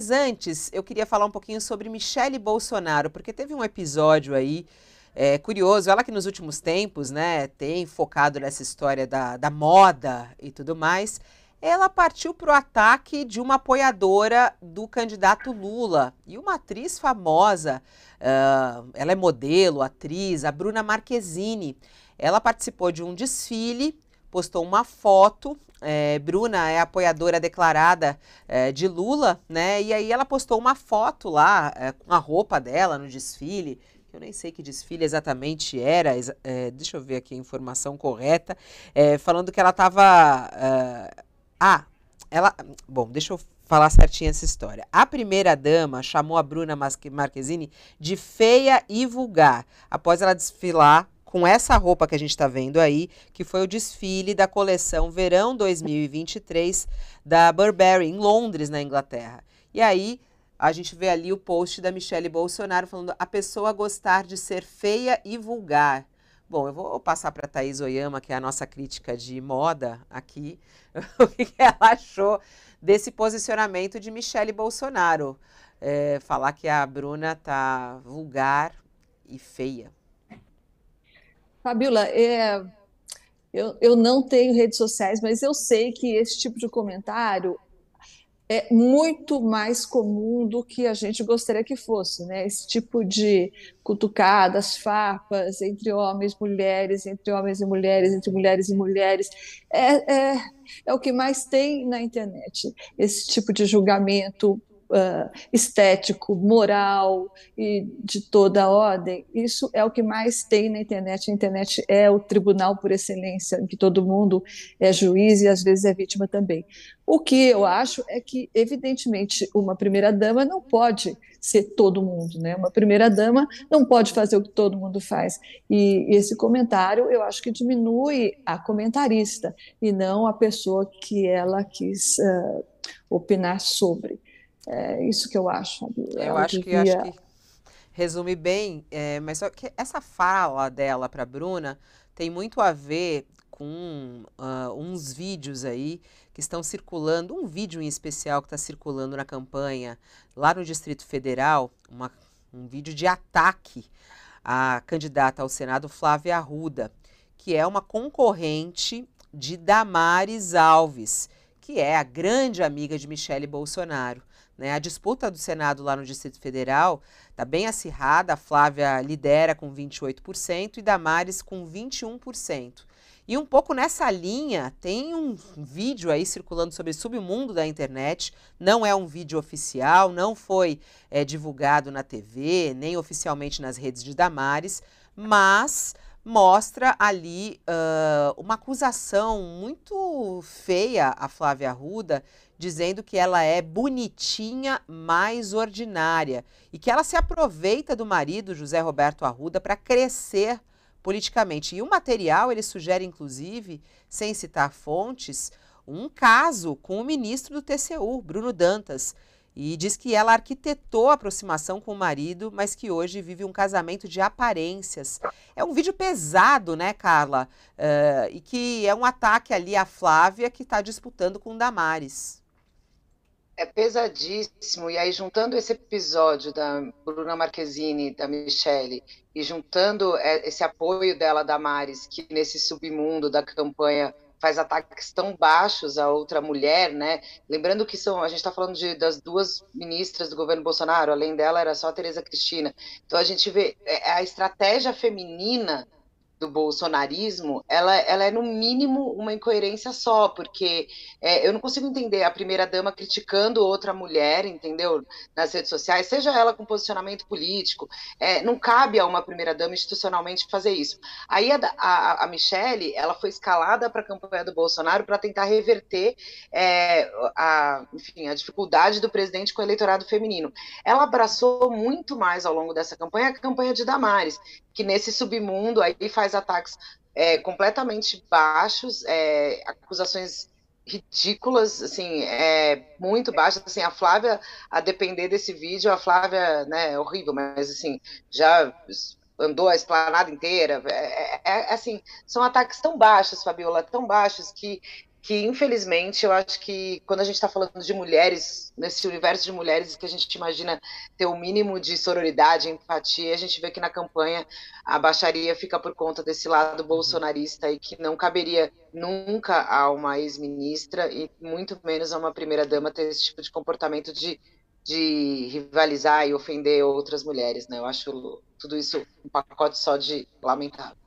Mas antes, eu queria falar um pouquinho sobre Michele Bolsonaro, porque teve um episódio aí é, curioso. Ela que nos últimos tempos né, tem focado nessa história da, da moda e tudo mais. Ela partiu para o ataque de uma apoiadora do candidato Lula e uma atriz famosa, uh, ela é modelo, atriz, a Bruna Marquezine. Ela participou de um desfile postou uma foto. É, Bruna é apoiadora declarada é, de Lula, né? E aí ela postou uma foto lá é, com a roupa dela no desfile. Eu nem sei que desfile exatamente era, é, deixa eu ver aqui a informação correta, é, falando que ela estava. É, ah, ela. Bom, deixa eu falar certinho essa história. A primeira dama chamou a Bruna Marquezine de feia e vulgar após ela desfilar com essa roupa que a gente está vendo aí, que foi o desfile da coleção Verão 2023 da Burberry, em Londres, na Inglaterra. E aí a gente vê ali o post da Michelle Bolsonaro falando a pessoa gostar de ser feia e vulgar. Bom, eu vou passar para a Thaís Oyama, que é a nossa crítica de moda aqui, o que ela achou desse posicionamento de Michelle Bolsonaro. É, falar que a Bruna tá vulgar e feia. Fabiola, é, eu, eu não tenho redes sociais, mas eu sei que esse tipo de comentário é muito mais comum do que a gente gostaria que fosse, né? Esse tipo de cutucadas, farpas entre homens, mulheres, entre homens e mulheres, entre mulheres e mulheres, é, é, é o que mais tem na internet. Esse tipo de julgamento uh, estético, moral e de toda a ordem. Isso é o que mais tem na internet. A internet é o tribunal por excelência, em que todo mundo é juiz e às vezes é vítima também. O que eu acho é que, evidentemente, uma primeira-dama não pode ser todo mundo, né? Uma primeira-dama não pode fazer o que todo mundo faz. E esse comentário eu acho que diminui a comentarista e não a pessoa que ela quis uh, opinar sobre. É isso que eu acho. É eu acho que, acho que resume bem, é, mas só que essa fala dela para Bruna tem muito a ver com uh, uns vídeos aí que estão circulando, um vídeo em especial que está circulando na campanha lá no Distrito Federal, uma, um vídeo de ataque à candidata ao Senado Flávia Arruda, que é uma concorrente de Damares Alves, que é a grande amiga de Michele Bolsonaro. Né? A disputa do Senado lá no Distrito Federal está bem acirrada. A Flávia lidera com 28% e Damares com 21%. E um pouco nessa linha, tem um vídeo aí circulando sobre submundo da internet. Não é um vídeo oficial, não foi é, divulgado na TV, nem oficialmente nas redes de Damares, mas mostra ali uh, uma acusação muito feia a Flávia Arruda, dizendo que ela é bonitinha, mais ordinária e que ela se aproveita do marido José Roberto Arruda para crescer politicamente. E o material ele sugere, inclusive, sem citar fontes, um caso com o ministro do TCU, Bruno Dantas, e diz que ela arquitetou a aproximação com o marido, mas que hoje vive um casamento de aparências. É um vídeo pesado, né, Carla? Uh, e que é um ataque ali à Flávia, que está disputando com Damares. É pesadíssimo. E aí, juntando esse episódio da Bruna Marquezine, da Michelle, e juntando eh, esse apoio dela da Damares que nesse submundo da campanha faz ataques tão baixos a outra mulher, né? Lembrando que são, a gente está falando de, das duas ministras do governo Bolsonaro, além dela era só a Tereza Cristina. Então a gente vê é, a estratégia feminina do bolsonarismo, ela, ela é no mínimo uma incoerência só, porque é, eu não consigo entender a primeira dama criticando outra mulher, entendeu? Nas redes sociais, seja ela com posicionamento político, é, não cabe a uma primeira dama institucionalmente fazer isso. Aí a, a, a Michelle, ela foi escalada para a campanha do Bolsonaro para tentar reverter é, a, enfim, a dificuldade do presidente com o eleitorado feminino. Ela abraçou muito mais ao longo dessa campanha a campanha de Damares, que nesse submundo aí faz faz ataques é, completamente baixos, é, acusações ridículas, assim, é, muito baixas, assim, a Flávia, a depender desse vídeo, a Flávia, né, é horrível, mas, assim, já andou a esplanada inteira, é, é, é assim, são ataques tão baixos, Fabiola, tão baixos, que que infelizmente eu acho que quando a gente está falando de mulheres, nesse universo de mulheres que a gente imagina ter o um mínimo de sororidade, empatia, a gente vê que na campanha a baixaria fica por conta desse lado uhum. bolsonarista e que não caberia nunca a uma ex-ministra e muito menos a uma primeira-dama ter esse tipo de comportamento de, de rivalizar e ofender outras mulheres, né? Eu acho tudo isso um pacote só de lamentável.